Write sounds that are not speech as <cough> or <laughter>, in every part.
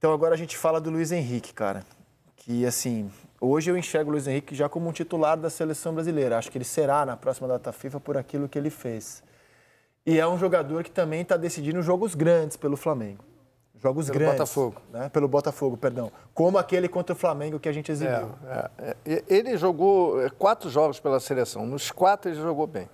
Então agora a gente fala do Luiz Henrique, cara. Que assim, hoje eu enxergo o Luiz Henrique já como um titular da seleção brasileira. Acho que ele será na próxima data FIFA por aquilo que ele fez. E é um jogador que também está decidindo jogos grandes pelo Flamengo. Jogos pelo grandes. Pelo Botafogo. Né? Pelo Botafogo, perdão. Como aquele contra o Flamengo que a gente exibiu. É, é, é. ele jogou é, quatro jogos pela seleção. Nos quatro ele jogou bem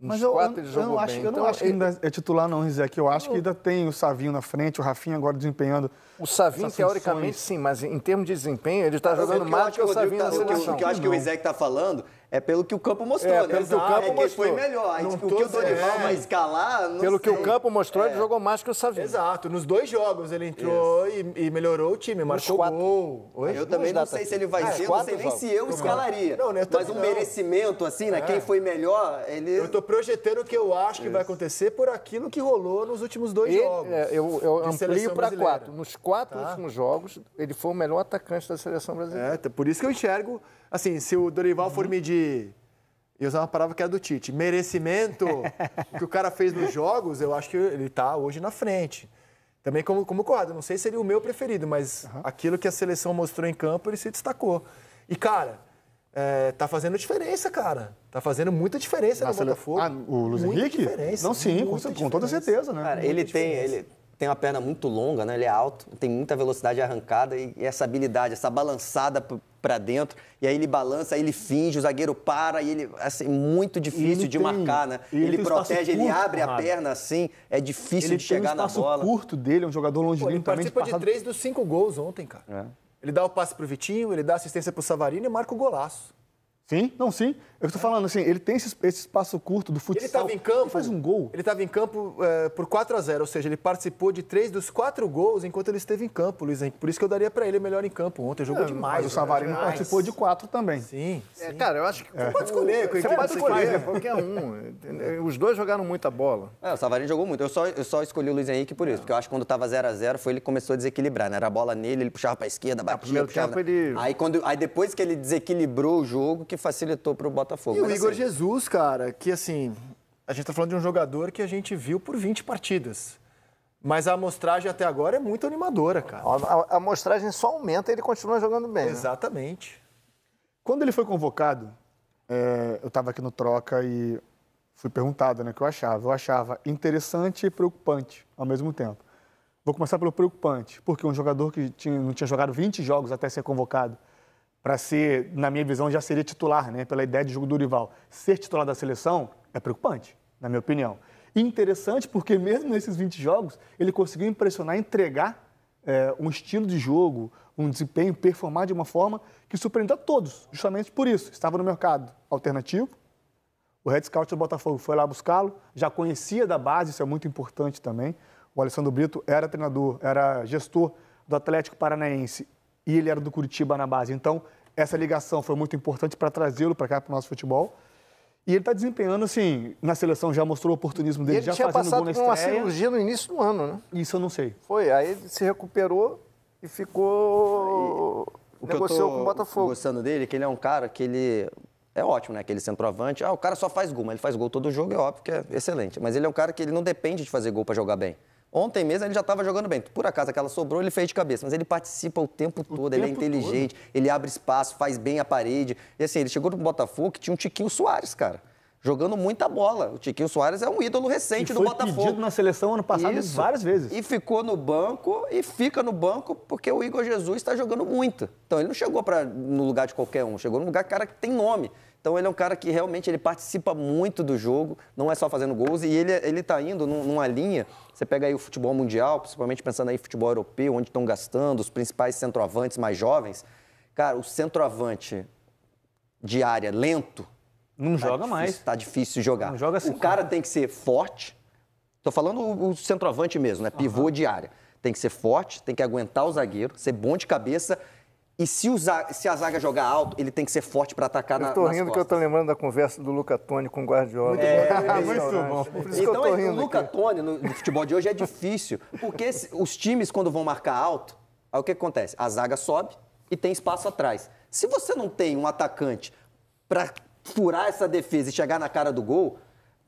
mas eu, quatro eu, ele jogou eu acho, bem. Eu não então, acho que ele... ainda é titular, não, Rizek. Eu acho que ainda tem o Savinho na frente, o Rafinha agora desempenhando. O Savinho, teoricamente, sim, mas em termos de desempenho, ele está é jogando mais que, que o Savinho tá na seleção. Assim, o que eu acho que o Rizek está falando é pelo que o campo mostrou, é, né? pelo Que o campo é mostrou. foi melhor. Não tipo, o que o Dorival é. vai escalar, não Pelo sei. que o campo mostrou, é. ele jogou mais que o Savino. Exato. Nos dois jogos ele entrou e, e, melhorou o time, marcou quatro. gol. eu também não sei se ele vai ah, ser, não sei nem jogos. se eu escalaria. Não, né, Mas um não. merecimento, assim, né? É. Quem foi melhor, ele... Eu tô projetando o que eu acho que vai acontecer por aquilo que rolou nos últimos dois jogos. É, eu eu amplio para quatro. Nos quatro tá. últimos jogos, ele foi o melhor atacante da seleção brasileira. É, tá, por isso que eu enxergo, assim, se o Dorival for uhum. medir e usar uma palavra que era do Tite. Merecimento. <laughs> o que o cara fez nos jogos, eu acho que ele está hoje na frente. Também como, como quadro. Não sei se seria o meu preferido, mas uhum. aquilo que a seleção mostrou em campo, ele se destacou. E, cara, é, tá fazendo diferença, cara. Tá fazendo muita diferença na no sele... Botafogo. Ah, o Luiz muita Henrique? Diferença, não, sim, com, com, toda certeza, né? Cara, ele diferença. tem. Ele tem uma perna muito longa, né? Ele é alto, tem muita velocidade arrancada e essa habilidade, essa balançada para dentro. E aí ele balança, aí ele finge, o zagueiro para e ele assim muito difícil de tem, marcar, né? Ele, ele protege, ele abre a perna assim, é difícil ele de chegar na bola. O curto dele é um jogador longe de ele também. Ele participa de, passado... de três dos cinco gols ontem, cara. É. Ele dá o passe pro Vitinho, ele dá assistência pro Savarino e marca o golaço. Sim, não, sim. Eu estou falando assim, ele tem esse, esse espaço curto do futsal. Ele estava em campo. Ele faz um gol. Ele estava em campo é, por 4 a 0 ou seja, ele participou de três dos quatro gols enquanto ele esteve em campo, Luiz Henrique. Por isso que eu daria para ele melhor em campo ontem. Jogou é, demais. Mas o Savarino demais. Né? participou de quatro também. Sim. É, sim. É, cara, eu acho que. É. Pode escolher, você pode escolher. qualquer um. Os dois jogaram muita bola. É, o Savarino jogou muito. Eu só, eu só escolhi o Luiz Henrique por isso, é. porque eu acho que quando estava 0 a 0 foi ele começou a desequilibrar, né? Era a bola nele, ele puxava para a esquerda, ah, batia. Ah, puxava... ele... aí, quando, aí depois que ele desequilibrou o jogo, que que facilitou para o Botafogo. E o Igor assim. Jesus, cara, que assim, a gente está falando de um jogador que a gente viu por 20 partidas. Mas a amostragem até agora é muito animadora, cara. A, a amostragem só aumenta e ele continua jogando bem. Né? Exatamente. Né? Quando ele foi convocado, é, eu estava aqui no Troca e fui perguntado né, o que eu achava. Eu achava interessante e preocupante ao mesmo tempo. Vou começar pelo preocupante, porque um jogador que tinha, não tinha jogado 20 jogos até ser convocado para ser, na minha visão, já seria titular, né, pela ideia de jogo do rival. Ser titular da seleção é preocupante, na minha opinião. interessante porque, mesmo nesses 20 jogos, ele conseguiu impressionar, entregar é, um estilo de jogo, um desempenho, performar de uma forma que surpreendeu a todos, justamente por isso. Estava no mercado alternativo, o head scout do Botafogo foi lá buscá-lo, já conhecia da base, isso é muito importante também. O Alessandro Brito era treinador, era gestor do Atlético Paranaense e ele era do Curitiba na base. Então, essa ligação foi muito importante para trazê-lo para cá, para o nosso futebol. E ele está desempenhando, assim, na seleção já mostrou o oportunismo dele, ele já tinha fazendo passado gol na estreia. uma cirurgia no início do ano, né? Isso eu não sei. Foi, aí ele se recuperou e ficou... O que negociou com o Botafogo. gostando dele é que ele é um cara que ele... É ótimo, né? Aquele centroavante. Ah, o cara só faz gol, mas ele faz gol todo jogo, é óbvio que é excelente. Mas ele é um cara que ele não depende de fazer gol para jogar bem. Ontem mesmo ele já estava jogando bem. Por acaso aquela sobrou, ele fez de cabeça, mas ele participa o tempo todo, ele é inteligente, todo. ele abre espaço, faz bem a parede. E assim, ele chegou no Botafogo que tinha um Tiquinho Soares, cara jogando muita bola. O Tiquinho Soares é um ídolo recente do do foi pedido na seleção ano passado Isso. várias vezes. E ficou no banco e fica no banco porque o Igor Jesus está jogando muito. Então ele não chegou para no lugar de qualquer um, chegou no lugar cara que tem nome. Então ele é um cara que realmente ele participa muito do jogo, não é só fazendo gols, e ele, ele tá indo numa linha. Você pega aí o futebol mundial, principalmente pensando aí futebol europeu, onde estão gastando, os principais centroavantes mais jovens. Cara, o centroavante de área lento. Não tá joga difícil, mais. Tá difícil jogar. Não joga assim, o cara tem que ser forte. Tô falando o, o centroavante mesmo, né? Pivô uhum. de área. Tem que ser forte, tem que aguentar o zagueiro, ser bom de cabeça e se, se a zaga jogar alto, ele tem que ser forte para atacar eu na Eu tô rindo costas. que eu tô lembrando da conversa do Luca Toni com o Guardiola. é, muito bom. então, que eu tô então, rindo o Luca Toni no, no futebol de hoje é difícil, porque os times quando vão marcar alto, aí o que acontece? A zaga sobe e tem espaço atrás. Se você não tem um atacante para furar essa defesa e chegar na cara do gol,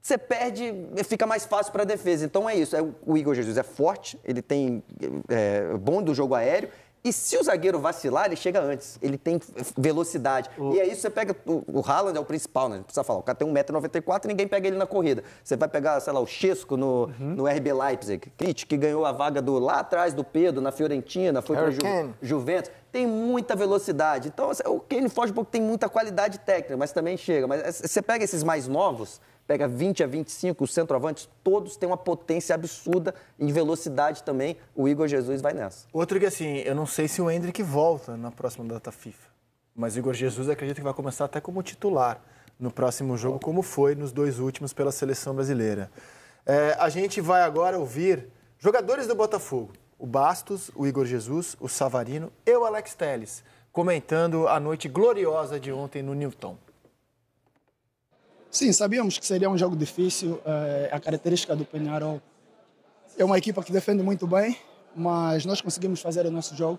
você perde, fica mais fácil para a defesa. Então é isso. É, o Igor Jesus é forte, ele tem é, bom do jogo aéreo e se o zagueiro vacilar, ele chega antes. Ele tem velocidade. O... E é isso, você pega. O, o Haaland é o principal, né? Não precisa falar. O cara tem 1,94m, ninguém pega ele na corrida. Você vai pegar, sei lá, o Chesco no, uhum. no RB Leipzig. Crit, que ganhou a vaga do lá atrás do Pedro, na Fiorentina, foi para Ju, Juventus. Tem muita velocidade. Então, assim, o Kane foge um pouco, tem muita qualidade técnica, mas também chega. Mas é, você pega esses mais novos pega 20 a 25, os centroavantes, todos têm uma potência absurda em velocidade também. O Igor Jesus vai nessa. Outro que assim, eu não sei se o Hendrick volta na próxima data FIFA, mas o Igor Jesus acredito que vai começar até como titular no próximo jogo, como foi nos dois últimos pela seleção brasileira. É, a gente vai agora ouvir jogadores do Botafogo: o Bastos, o Igor Jesus, o Savarino e o Alex Teles, comentando a noite gloriosa de ontem no Newton. Sim, sabíamos que seria um jogo difícil. É, a característica do Penharol é uma equipa que defende muito bem, mas nós conseguimos fazer o nosso jogo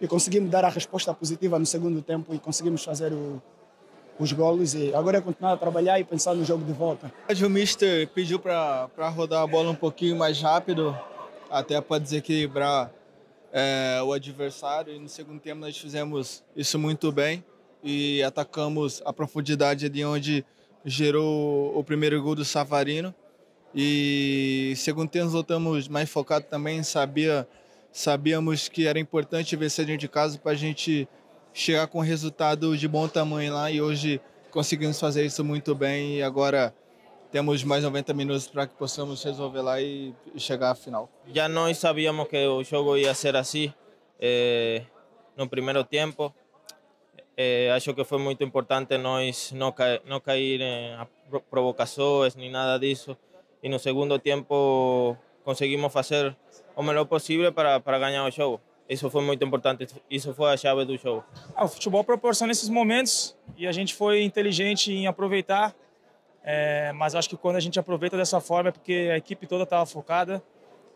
e conseguimos dar a resposta positiva no segundo tempo e conseguimos fazer o, os golos. E agora é continuar a trabalhar e pensar no jogo de volta. O Mister pediu para rodar a bola um pouquinho mais rápido, até para desequilibrar é, o adversário. E no segundo tempo nós fizemos isso muito bem e atacamos a profundidade de onde gerou o primeiro gol do Savarino. E segundo tempo voltamos mais focado também, sabia, sabíamos que era importante vencer dentro de casa para a gente chegar com resultado de bom tamanho lá e hoje conseguimos fazer isso muito bem e agora temos mais 90 minutos para que possamos resolver lá e chegar à final. Já nós sabíamos que o jogo ia ser assim eh, no primeiro tempo. Eh, acho que foi muito importante nós não, ca não cair em provocações nem nada disso. E no segundo tempo conseguimos fazer o melhor possível para, para ganhar o jogo. Isso foi muito importante, isso foi a chave do jogo. Ah, o futebol proporciona esses momentos e a gente foi inteligente em aproveitar. É, mas acho que quando a gente aproveita dessa forma é porque a equipe toda estava focada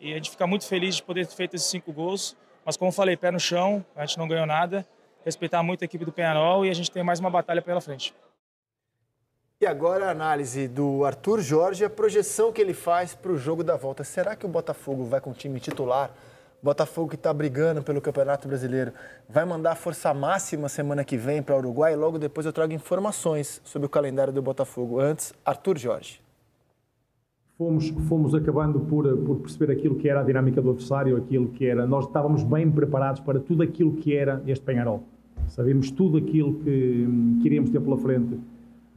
e a gente fica muito feliz de poder ter feito esses cinco gols. Mas como eu falei, pé no chão, a gente não ganhou nada respeitar muito a equipe do Penarol e a gente tem mais uma batalha pela frente. E agora a análise do Arthur Jorge, a projeção que ele faz para o jogo da volta. Será que o Botafogo vai com o time titular? Botafogo que está brigando pelo Campeonato Brasileiro vai mandar força máxima semana que vem para o Uruguai. Logo depois eu trago informações sobre o calendário do Botafogo. Antes, Arthur Jorge. Fomos, fomos acabando por, por perceber aquilo que era a dinâmica do adversário, aquilo que era. Nós estávamos bem preparados para tudo aquilo que era este Penharol sabemos tudo aquilo que, que iremos ter pela frente.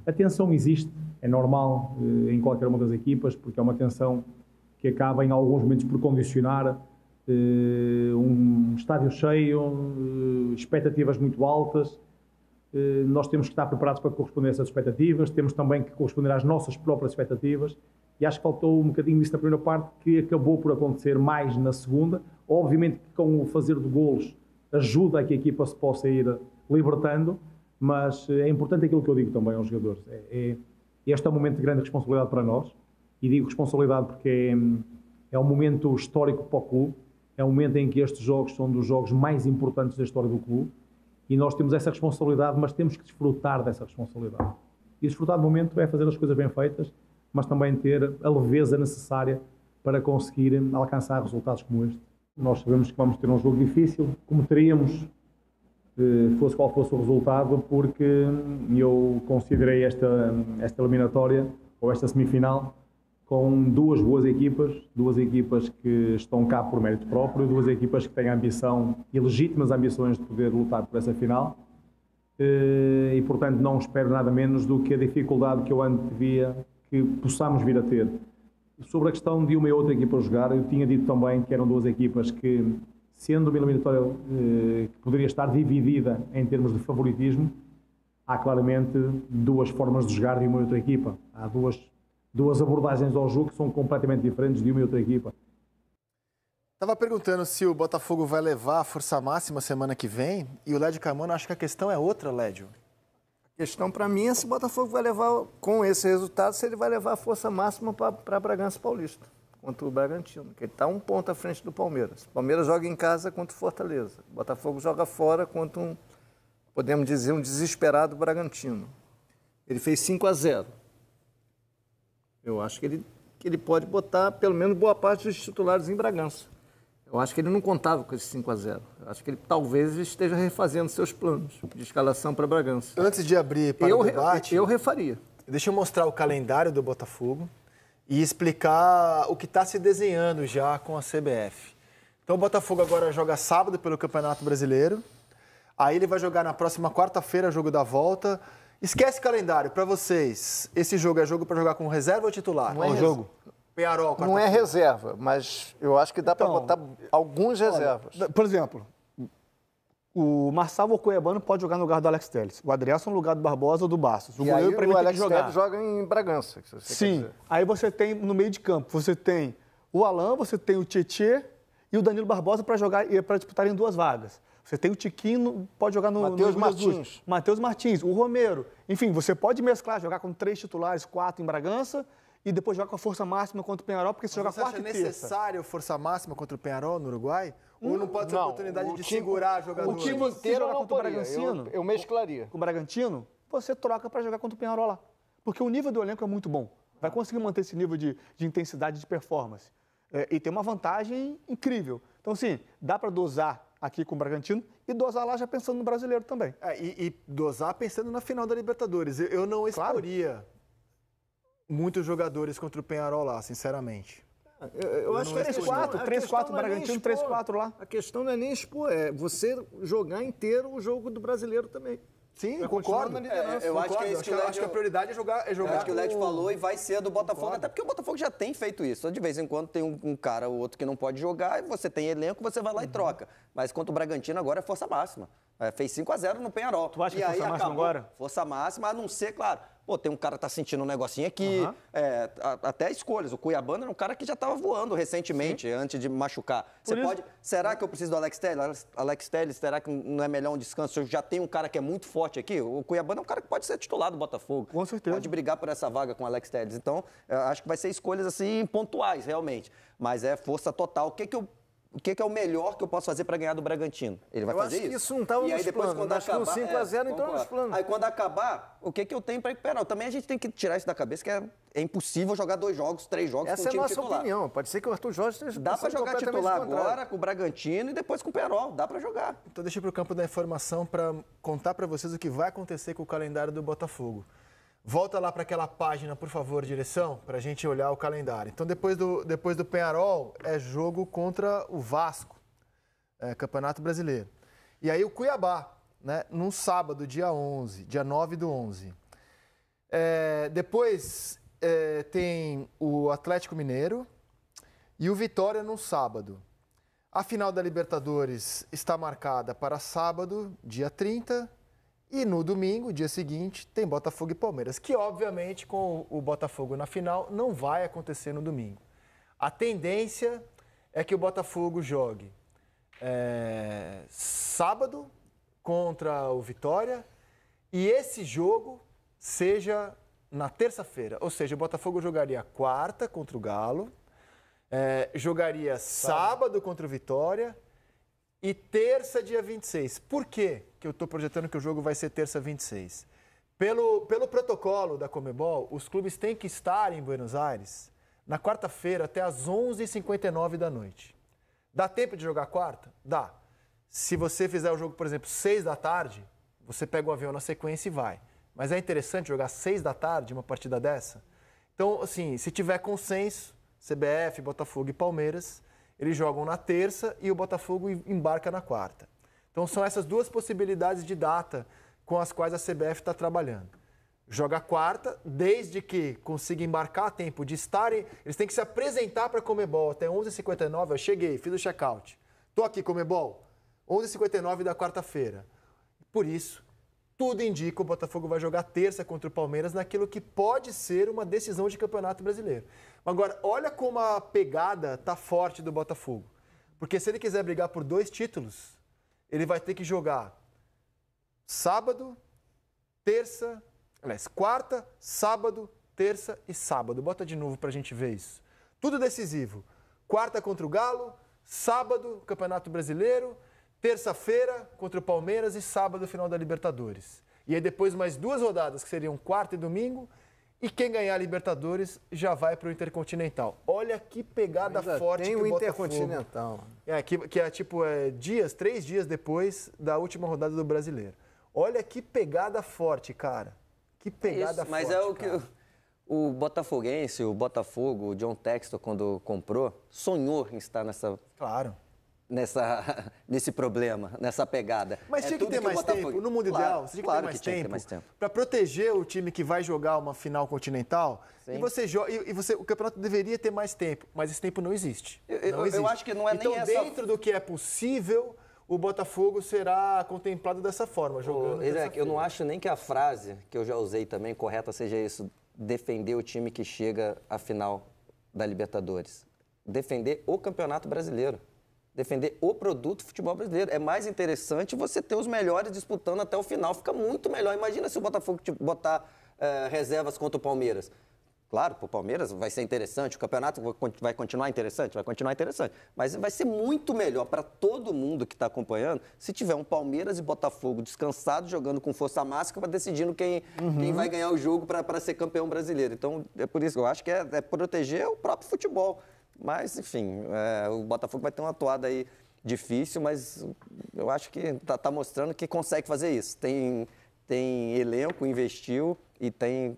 A tensão existe, é normal eh, em qualquer uma das equipas, porque é uma tensão que acaba em alguns momentos por condicionar eh, um estádio cheio, eh, expectativas muito altas. Nós temos que estar preparados para corresponder a essas expectativas, temos também que corresponder às nossas próprias expectativas. E acho que faltou um bocadinho disso na primeira parte, que acabou por acontecer mais na segunda. Obviamente que com o fazer de golos ajuda a que a equipa se possa ir libertando, mas eh, é importante aquilo que eu digo também aos jogadores. É, é, este é um momento de grande responsabilidade para nós, e digo responsabilidade porque é, é um momento histórico para o clube, é um momento em que estes jogos são dos jogos mais importantes da história do clube, e nós temos essa responsabilidade, mas temos que desfrutar dessa responsabilidade. E desfrutar do momento é fazer as coisas bem feitas, mas também ter a leveza necessária para conseguir alcançar resultados como este nós sabemos que vamos ter um jogo difícil, como teríamos, eh, fosse qual fosse o resultado, porque eu considerei esta, esta eliminatória ou esta semifinal com duas boas equipas, duas equipas que estão cá por mérito próprio, duas equipas que têm ambição e legítimas ambições de poder lutar por essa final. Eh, e portanto, não espero nada menos do que a dificuldade que eu antevia que possamos vir a ter Sobre a questão de uma e outra equipa jogar, eu tinha dito também que eram duas equipas que, sendo uma eliminatória eh, que poderia estar dividida em termos de favoritismo, há claramente duas formas de jogar de uma e outra equipa. Há duas, duas abordagens ao jogo que são completamente diferentes de uma e outra equipa. Estava perguntando se o Botafogo vai levar a força máxima semana que vem e o Lédio Camano acha que a questão é outra, Lédio. A questão para mim é se o Botafogo vai levar, com esse resultado, se ele vai levar a força máxima para Bragança Paulista, contra o Bragantino, que ele está um ponto à frente do Palmeiras. O Palmeiras joga em casa contra o Fortaleza. O Botafogo joga fora contra um, podemos dizer, um desesperado Bragantino. Ele fez 5 a 0 Eu acho que ele, que ele pode botar pelo menos boa parte dos titulares em Bragança. Eu acho que ele não contava com esse 5 a 0 Acho que ele talvez esteja refazendo seus planos de escalação para Bragança. Antes de abrir para eu, o debate, eu refaria. Deixa eu mostrar o calendário do Botafogo e explicar o que está se desenhando já com a CBF. Então o Botafogo agora joga sábado pelo Campeonato Brasileiro. Aí ele vai jogar na próxima quarta-feira jogo da volta. Esquece calendário para vocês. Esse jogo é jogo para jogar com reserva ou titular? Não é um jogo. Não é reserva, mas eu acho que dá então, para botar alguns reservas. Olha, por exemplo, o Marçal Cuiabano pode jogar no lugar do Alex Telles. O Adriano no lugar do Barbosa ou do Bastos. O e goleiro, para mim, o Alex tem que jogar. Telles joga em Bragança. Sim. Aí você tem, no meio de campo, você tem o Alain, você tem o Tietê e o Danilo Barbosa para jogar eh, para disputar em duas vagas. Você tem o Tiquinho, pode jogar no Matheus Martins. Matheus Martins, o Romero. Enfim, você pode mesclar, jogar com três titulares, quatro em Bragança e depois jogar com a força máxima contra o Penharol, porque se jogar quarta acha e terça. necessário força máxima contra o Penharol no Uruguai? ou não pode ter não, oportunidade de time, segurar jogadores? O time inteiro não contra o Bragantino, eu, eu mesclaria. Com o Bragantino, você troca para jogar contra o Penharol lá. Porque o nível do elenco é muito bom. Vai conseguir manter esse nível de, de intensidade de performance. É, e tem uma vantagem incrível. Então, sim, dá para dosar aqui com o Bragantino e dosar lá já pensando no brasileiro também. É, e, e, dosar pensando na final da Libertadores. Eu, eu não exporia. Claro muitos jogadores contra o Penharol lá, sinceramente. Ah, eu, eu acho que 3-4, é 3-4 é Bragantino, 3-4 lá. A questão não é nem expor, é você jogar inteiro o jogo do brasileiro também. Sim, eu concordo. É, eu concordo. acho que é isso que, acho, acho que a prioridade é jogar. É jogar é, acho que o Led falou e vai ser a do Botafogo, concordo. até porque o Botafogo já tem feito isso. De vez em quando tem um, um cara ou outro que não pode jogar, você tem elenco, você vai lá uhum. e troca. Mas contra o Bragantino agora é força máxima. É, fez 5x0 no Penharol. Tu acha e que força máxima acabou, agora? Força máxima, a não ser, claro. Pô, tem um cara que tá sentindo um negocinho aqui. Uhum. É, a, até escolhas. O Cuiabana era um cara que já estava voando recentemente, Sim. antes de machucar. Você pode. Será é. que eu preciso do Alex Telles? Alex Telles, será que não é melhor um descanso? Eu já tenho um cara que é muito forte aqui. O Cuiabana é um cara que pode ser titular do Botafogo. Com certeza. Pode brigar por essa vaga com o Alex Telles. Então, acho que vai ser escolhas assim pontuais, realmente. Mas é força total. O que, que eu o que, que, é o melhor que eu posso fazer para ganhar do Bragantino? Ele vai eu fazer acho isso? Que isso não estava nos aí, depois, Quando né? acabar, 5 é, a 0 é, entrou nos planos. Aí quando acabar, o que, que eu tenho para recuperar? Também a gente tem que tirar isso da cabeça que é, é impossível jogar dois jogos, três jogos Essa com é um é a nossa opinião. Pode ser que o Arthur Jorge esteja Dá para jogar titular agora com o Bragantino e depois com o Perol. Dá para jogar. Então deixa para o campo da informação para contar para vocês o que vai acontecer com o calendário do Botafogo. Volta lá para aquela página, por favor, direção, para a gente olhar o calendário. Então, depois do, depois do Penharol, é jogo contra o Vasco, é, Campeonato Brasileiro. E aí o Cuiabá, né, num sábado, dia 11, dia 9 do 11. É, depois é, tem o Atlético Mineiro e o Vitória num sábado. A final da Libertadores está marcada para sábado, dia 30, e no domingo, dia seguinte, tem Botafogo e Palmeiras, que obviamente com o Botafogo na final não vai acontecer no domingo. A tendência é que o Botafogo jogue é, sábado contra o Vitória e esse jogo seja na terça-feira. Ou seja, o Botafogo jogaria quarta contra o Galo, é, jogaria sábado contra o Vitória e terça, dia 26. Por quê que eu estou projetando que o jogo vai ser terça 26? Pelo, pelo protocolo da Comebol, os clubes têm que estar em Buenos Aires na quarta-feira até as 11h59 da noite. Dá tempo de jogar quarta? Dá. Se você fizer o jogo, por exemplo, 6 da tarde, você pega o avião na sequência e vai. Mas é interessante jogar 6 da tarde uma partida dessa? Então, assim, se tiver consenso, CBF, Botafogo e Palmeiras, eles jogam na terça e o Botafogo embarca na quarta. Então são essas duas possibilidades de data com as quais a CBF está trabalhando. Joga quarta, desde que consiga embarcar a tempo de estarem. Eles têm que se apresentar para a Comebol. Até 11h59 eu cheguei, fiz o check-out. Estou aqui, Comebol. 11h59 da quarta-feira. Por isso, tudo indica que o Botafogo vai jogar terça contra o Palmeiras naquilo que pode ser uma decisão de campeonato brasileiro. Agora, olha como a pegada tá forte do Botafogo. Porque se ele quiser brigar por dois títulos, ele vai ter que jogar sábado, terça, aliás, quarta, sábado, terça e sábado. Bota de novo para a gente ver isso. Tudo decisivo. Quarta contra o Galo, sábado, Campeonato Brasileiro, terça-feira contra o Palmeiras e sábado final da Libertadores. E aí depois mais duas rodadas, que seriam quarta e domingo, e quem ganhar a Libertadores já vai para o Intercontinental. Olha que pegada Ainda forte tem que o Intercontinental. É, que, que é tipo é, dias, três dias depois da última rodada do Brasileiro. Olha que pegada forte, cara. Que é pegada Isso, forte. Mas é o cara. que o, o Botafoguense, o Botafogo, o John Textor, quando comprou, sonhou em estar nessa claro nessa, <laughs> nesse problema, nessa pegada. Mas é tinha que ter que mais tempo, no mundo claro, ideal, você tinha que ter mais que tempo, mais tempo. para proteger o time que vai jogar uma final continental. E você joga, e, você, o campeonato deveria ter mais tempo, mas esse tempo não existe. Eu, eu, existe. eu acho que não é então, nem dentro essa... dentro do que é possível, o Botafogo será contemplado dessa forma, jogando. O, eu não acho nem que a frase que eu já usei também correta seja isso, defender o time que chega à final da Libertadores. Defender o Campeonato Brasileiro defender o produto futebol brasileiro. É mais interessante você ter os melhores disputando até o final. Fica muito melhor. Imagina se o Botafogo botar uh, reservas contra o Palmeiras. Claro, para o Palmeiras vai ser interessante, o campeonato vai continuar interessante, vai continuar interessante. Mas vai ser muito melhor para todo mundo que está acompanhando se tiver um Palmeiras e Botafogo descansado, jogando com força máxima, decidindo quem, uhum. quem vai ganhar o jogo para ser campeão brasileiro. Então, é por isso que eu acho que é, é proteger o próprio futebol. Mas, enfim, é, o Botafogo vai ter uma atuada aí difícil, mas eu acho que está tá mostrando que consegue fazer isso. Tem, tem elenco, investiu e tem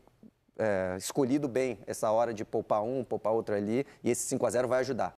é, escolhido bem essa hora de poupar um, poupar outro ali, e esse 5 a 0 vai ajudar.